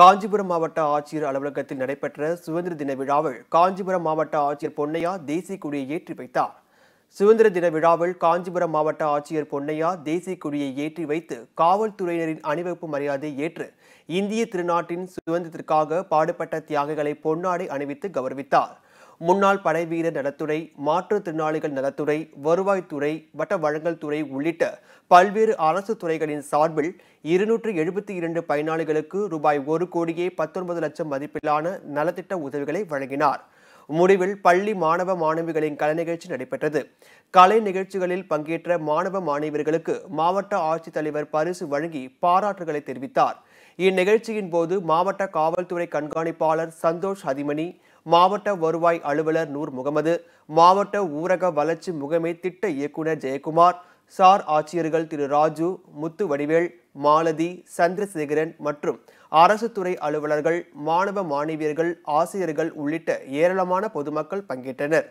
காஞ்சிபுரம் மாவட்ட ஆட்சியர் அலுவலகத்தில் நடைபெற்ற சுதந்திர தின விழாவில் காஞ்சிபுரம் மாவட்ட ஆட்சியர் பொன்னையா தேசிய கொடியை ஏற்றி வைத்தார் சுதந்திர தின விழாவில் காஞ்சிபுரம் மாவட்ட ஆட்சியர் பொன்னையா தேசிய கொடியை ஏற்றி வைத்து காவல்துறையினரின் அணிவகுப்பு மரியாதை ஏற்று இந்திய திருநாட்டின் சுதந்திரத்திற்காக பாடுபட்ட தியாகிகளை பொன்னாடை அணிவித்து கௌரவித்தார் முன்னாள் படை வீரர் நலத்துறை மாற்றுத்திறனாளிகள் நலத்துறை வருவாய்த்துறை வட்ட வழங்கல் துறை உள்ளிட்ட பல்வேறு அரசு துறைகளின் சார்பில் இருநூற்று எழுபத்தி இரண்டு பயனாளிகளுக்கு ரூபாய் ஒரு கோடியே பத்தொன்பது லட்சம் மதிப்பிலான நலத்திட்ட உதவிகளை வழங்கினார் முடிவில் பள்ளி மாணவ மாணவிகளின் கலை நிகழ்ச்சி நடைபெற்றது கலை நிகழ்ச்சிகளில் பங்கேற்ற மாணவ மாணவியர்களுக்கு மாவட்ட ஆட்சித்தலைவர் பரிசு வழங்கி பாராட்டுகளை தெரிவித்தார் இந்நிகழ்ச்சியின் போது மாவட்ட காவல்துறை கண்காணிப்பாளர் சந்தோஷ் ஹதிமணி மாவட்ட வருவாய் அலுவலர் நூர் முகமது மாவட்ட ஊரக வளர்ச்சி முகமை திட்ட இயக்குனர் ஜெயக்குமார் சார் ஆட்சியர்கள் திரு ராஜு முத்து வடிவேல் மாலதி சந்திரசேகரன் மற்றும் அரசு துறை அலுவலர்கள் மாணவ மாணவியர்கள் ஆசிரியர்கள் உள்ளிட்ட ஏராளமான பொதுமக்கள் பங்கேற்றனர்